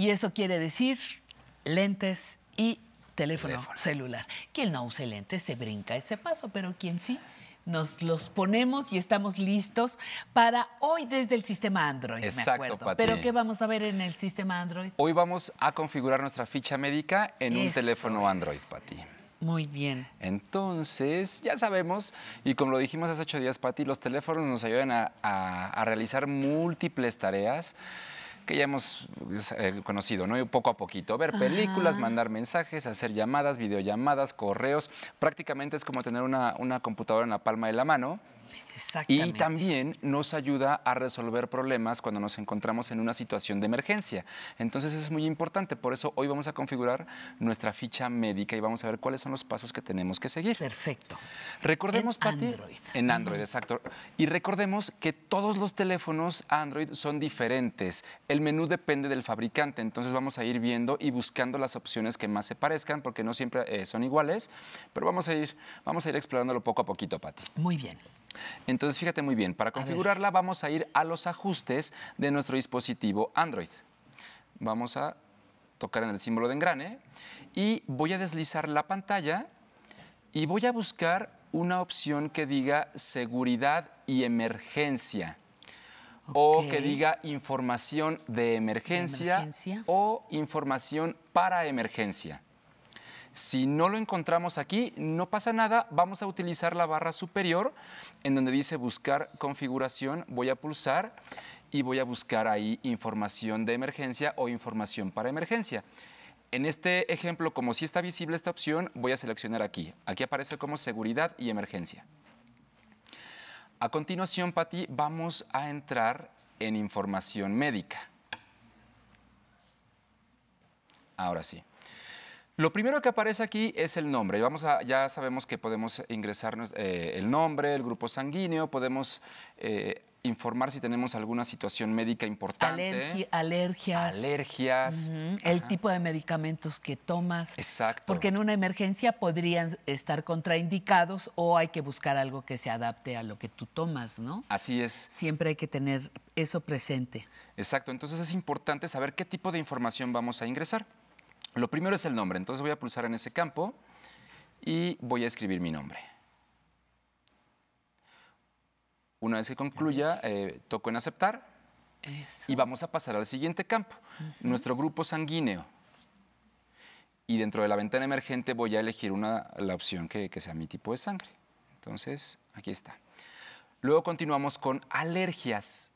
Y eso quiere decir lentes y teléfono, celular. Quien no use lentes se brinca ese paso, pero quien sí, nos los ponemos y estamos listos para hoy desde el sistema Android. Exacto, me Pero ¿qué vamos a ver en el sistema Android? Hoy vamos a configurar nuestra ficha médica en un teléfono Android, Pati. Muy bien. Entonces, ya sabemos, y como lo dijimos hace ocho días, Pati, los teléfonos nos ayudan a realizar múltiples tareas que ya hemos pues, eh, conocido, ¿no? Poco a poquito. Ver películas, mandar mensajes, hacer llamadas, videollamadas, correos. Prácticamente es como tener una, una computadora en la palma de la mano y también nos ayuda a resolver problemas cuando nos encontramos en una situación de emergencia. Entonces es muy importante. Por eso hoy vamos a configurar nuestra ficha médica y vamos a ver cuáles son los pasos que tenemos que seguir. Perfecto. Recordemos, en Android. En Android, exacto. Y recordemos que todos los teléfonos Android son diferentes. El menú depende del fabricante. Entonces vamos a ir viendo y buscando las opciones que más se parezcan, porque no siempre eh, son iguales. Pero vamos a ir, vamos a ir explorándolo poco a poquito, Pati. Muy bien. Entonces, fíjate muy bien, para configurarla vamos a ir a los ajustes de nuestro dispositivo Android. Vamos a tocar en el símbolo de engrane y voy a deslizar la pantalla y voy a buscar una opción que diga seguridad y emergencia. O que diga información de emergencia, o información para emergencia. Si no lo encontramos aquí, no pasa nada, vamos a utilizar la barra superior en donde dice buscar configuración, voy a pulsar y voy a buscar ahí información de emergencia o información para emergencia. En este ejemplo, como sí está visible esta opción, voy a seleccionar aquí. Aquí aparece como seguridad y emergencia. A continuación, pati, vamos a entrar en información médica. Ahora sí. Lo primero que aparece aquí es el nombre. Vamos a, ya sabemos que podemos ingresar eh, el nombre, el grupo sanguíneo, podemos eh, informar si tenemos alguna situación médica importante. alergias. Alergias. El tipo de medicamentos que tomas. Exacto. Porque en una emergencia podrían estar contraindicados o hay que buscar algo que se adapte a lo que tú tomas, ¿no? Así es. Siempre hay que tener eso presente. Exacto. Entonces es importante saber qué tipo de información vamos a ingresar. Lo primero es el nombre, entonces voy a pulsar en ese campo y voy a escribir mi nombre. Una vez que concluya, eh, toco en aceptar y vamos a pasar al siguiente campo, nuestro grupo sanguíneo. Y dentro de la ventana emergente voy a elegir la opción que, que sea mi tipo de sangre. Entonces, aquí está. Luego continuamos con alergias.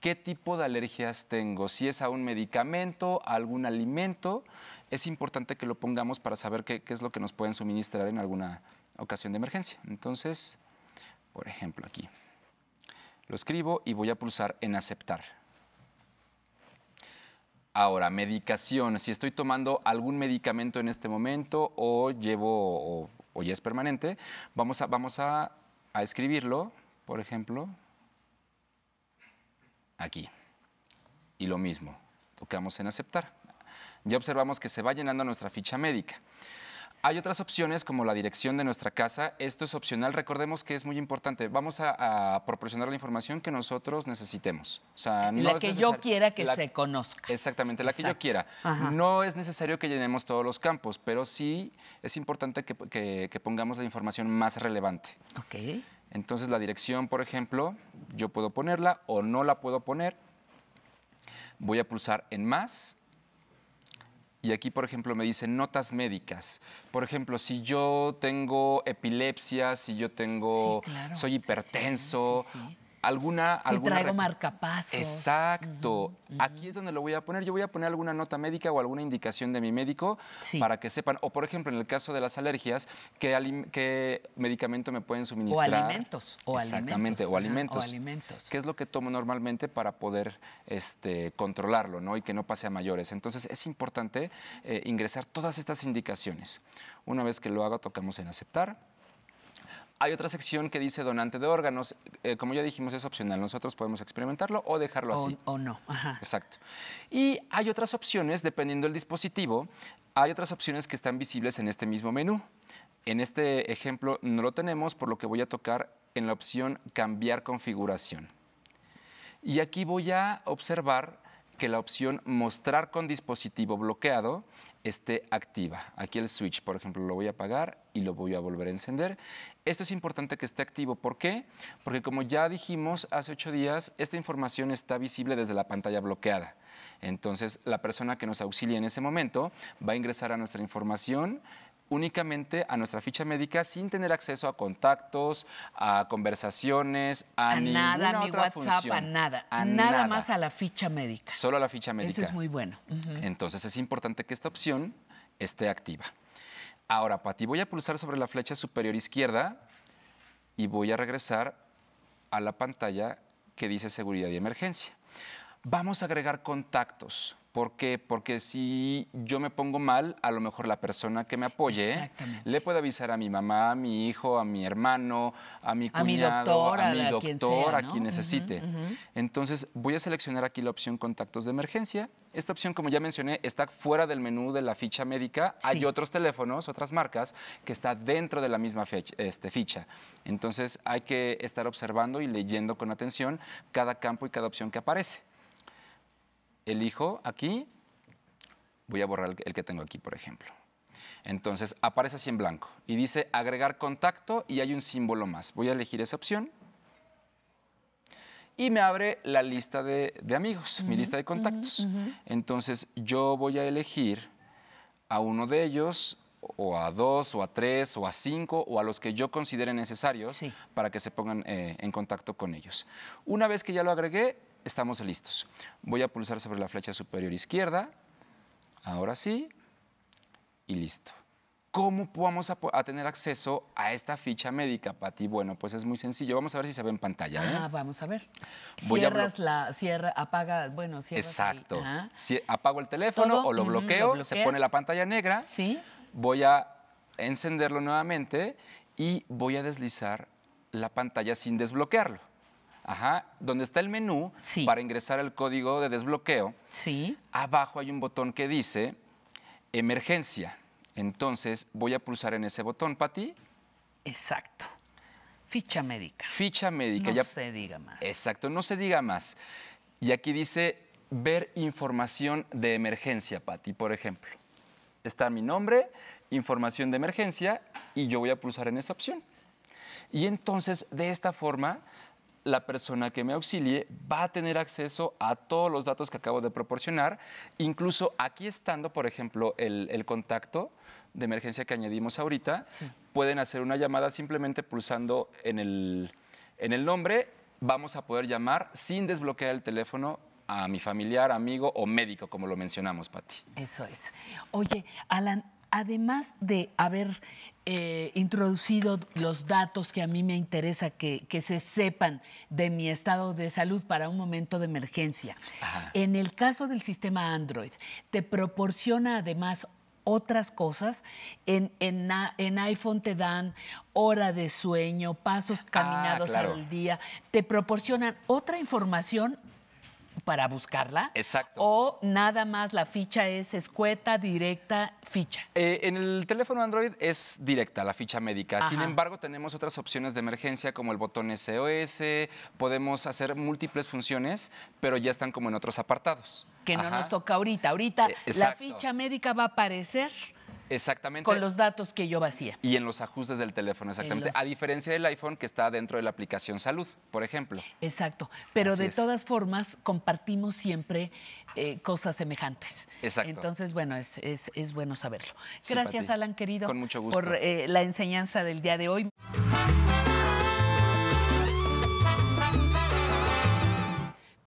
¿Qué tipo de alergias tengo? Si es a un medicamento, a algún alimento, es importante que lo pongamos para saber qué, es lo que nos pueden suministrar en alguna ocasión de emergencia. Entonces, por ejemplo, aquí. Lo escribo y voy a pulsar en aceptar. Ahora, medicación. Si estoy tomando algún medicamento en este momento o llevo o, ya es permanente, vamos a, vamos a escribirlo, por ejemplo, aquí. Y lo mismo, tocamos en aceptar ya observamos que se va llenando nuestra ficha médica. Hay otras opciones como la dirección de nuestra casa. Esto es opcional. Recordemos que es muy importante. Vamos a, proporcionar la información que nosotros necesitemos. la que yo quiera que se conozca. Exactamente, la que yo quiera. No es necesario que llenemos todos los campos, pero sí es importante que, que pongamos la información más relevante. Ok. Entonces, la dirección, por ejemplo, yo puedo ponerla o no la puedo poner. Voy a pulsar en más y aquí, por ejemplo, me dicen notas médicas. Por ejemplo, si yo tengo epilepsia, si yo tengo, soy hipertenso, alguna... Si alguna traigo Exacto. Aquí es donde lo voy a poner. Yo voy a poner alguna nota médica o alguna indicación de mi médico para que sepan. O, por ejemplo, en el caso de las alergias, ¿qué, medicamento me pueden suministrar? O alimentos. O Exactamente, o, alimentos, o alimentos. ¿Qué es lo que tomo normalmente para poder este, controlarlo ¿no? y que no pase a mayores? Entonces, es importante eh, ingresar todas estas indicaciones. Una vez que lo haga, tocamos en aceptar hay otra sección que dice donante de órganos. Eh, como ya dijimos, es opcional. Nosotros podemos experimentarlo o dejarlo así. O no. Exacto. Y hay otras opciones, dependiendo del dispositivo, hay otras opciones que están visibles en este mismo menú. En este ejemplo no lo tenemos, por lo que voy a tocar en la opción Cambiar configuración. Y aquí voy a observar que la opción mostrar con dispositivo bloqueado esté activa. Aquí el switch, por ejemplo, lo voy a apagar y lo voy a volver a encender. Esto es importante que esté activo. ¿Por qué? Porque como ya dijimos hace ocho días, esta información está visible desde la pantalla bloqueada. Entonces, la persona que nos auxilia en ese momento va a ingresar a nuestra información únicamente a nuestra ficha médica sin tener acceso a contactos, a conversaciones, a, a ninguna nada, otra WhatsApp, a nada, a nada, más a la ficha médica. Solo a la ficha médica. Eso es muy bueno. Entonces es importante que esta opción esté activa. Ahora, Pati, voy a pulsar sobre la flecha superior izquierda y voy a regresar a la pantalla que dice seguridad y emergencia vamos a agregar contactos. ¿Por qué? Porque si yo me pongo mal, a lo mejor la persona que me apoye le puede avisar a mi mamá, a mi hijo, a mi hermano, a mi cuñado, a mi doctor, a, quien, necesite. Entonces, voy a seleccionar aquí la opción contactos de emergencia. Esta opción, como ya mencioné, está fuera del menú de la ficha médica. Hay otros teléfonos, otras marcas, que está dentro de la misma este, ficha. Entonces, hay que estar observando y leyendo con atención cada campo y cada opción que aparece elijo aquí, voy a borrar el que tengo aquí, por ejemplo. Entonces aparece así en blanco y dice agregar contacto y hay un símbolo más. Voy a elegir esa opción y me abre la lista de, amigos, mi lista de contactos. Entonces yo voy a elegir a uno de ellos o a dos o a tres o a cinco o a los que yo considere necesarios para que se pongan eh, en contacto con ellos. Una vez que ya lo agregué, estamos listos. Voy a pulsar sobre la flecha superior izquierda. Ahora sí. Y listo. ¿Cómo vamos a, tener acceso a esta ficha médica, Pati? Bueno, pues es muy sencillo. Vamos a ver si se ve en pantalla. ¿eh? Ah, vamos a ver. cierras la, cierra, apaga, bueno, cierras. Exacto. apago el teléfono o lo bloqueo, se pone la pantalla negra. Sí. Voy a encenderlo nuevamente y voy a deslizar la pantalla sin desbloquearlo. Ajá, donde está el menú para ingresar el código de desbloqueo. Sí. Abajo hay un botón que dice emergencia. Entonces voy a pulsar en ese botón, Pati. Exacto. Ficha médica. Ficha médica. No se diga más. Exacto, no se diga más. Y aquí dice ver información de emergencia, Pati, por ejemplo. Está mi nombre, información de emergencia, y yo voy a pulsar en esa opción. Y entonces, de esta forma, la persona que me auxilie va a tener acceso a todos los datos que acabo de proporcionar, incluso aquí estando, por ejemplo, el, contacto de emergencia que añadimos ahorita, pueden hacer una llamada simplemente pulsando en el, en el nombre, vamos a poder llamar sin desbloquear el teléfono a mi familiar, amigo o médico, como lo mencionamos, Patti. Eso es. Oye, Alan, además de haber eh, introducido los datos que a mí me interesa que, se sepan de mi estado de salud para un momento de emergencia, en el caso del sistema Android, te proporciona además otras cosas. En, en, iPhone te dan hora de sueño, pasos ah, caminados al día, te proporcionan otra información para buscarla? Exacto. ¿O nada más la ficha es escueta, directa, ficha? Eh, en el teléfono Android es directa la ficha médica. Sin embargo, tenemos otras opciones de emergencia como el botón SOS, podemos hacer múltiples funciones, pero ya están como en otros apartados. Que no nos toca ahorita. Ahorita eh, la ficha médica va a aparecer Exactamente. Con los datos que yo vacía. Y en los ajustes del teléfono, exactamente. A diferencia del iPhone que está dentro de la aplicación salud, por ejemplo. Exacto. Pero de todas formas, compartimos siempre eh, cosas semejantes. Exacto. Entonces, bueno, es, bueno saberlo. Gracias, Alan, querido. Con mucho gusto. Por eh, la enseñanza del día de hoy.